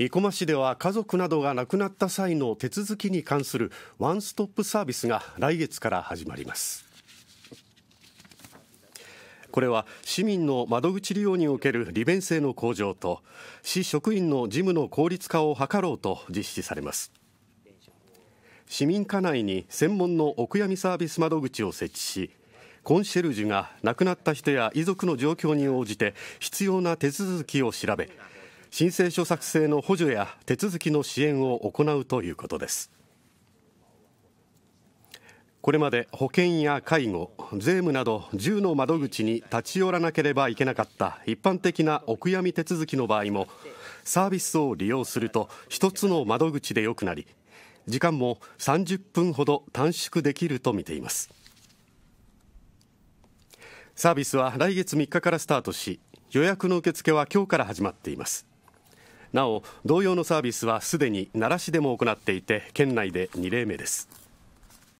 生駒市では家族などが亡くなった際の手続きに関するワンストップサービスが来月から始まりますこれは市民の窓口利用における利便性の向上と市職員の事務の効率化を図ろうと実施されます市民課内に専門のお悔やみサービス窓口を設置しコンシェルジュが亡くなった人や遺族の状況に応じて必要な手続きを調べ申請書作成の補助や手続きの支援を行うということですこれまで保険や介護税務など10の窓口に立ち寄らなければいけなかった一般的なお悔やみ手続きの場合もサービスを利用すると1つの窓口でよくなり時間も30分ほど短縮できると見ていますサービスは来月3日からスタートし予約の受付は今日から始まっていますなお同様のサービスはすでに奈良市でも行っていて県内で2例目です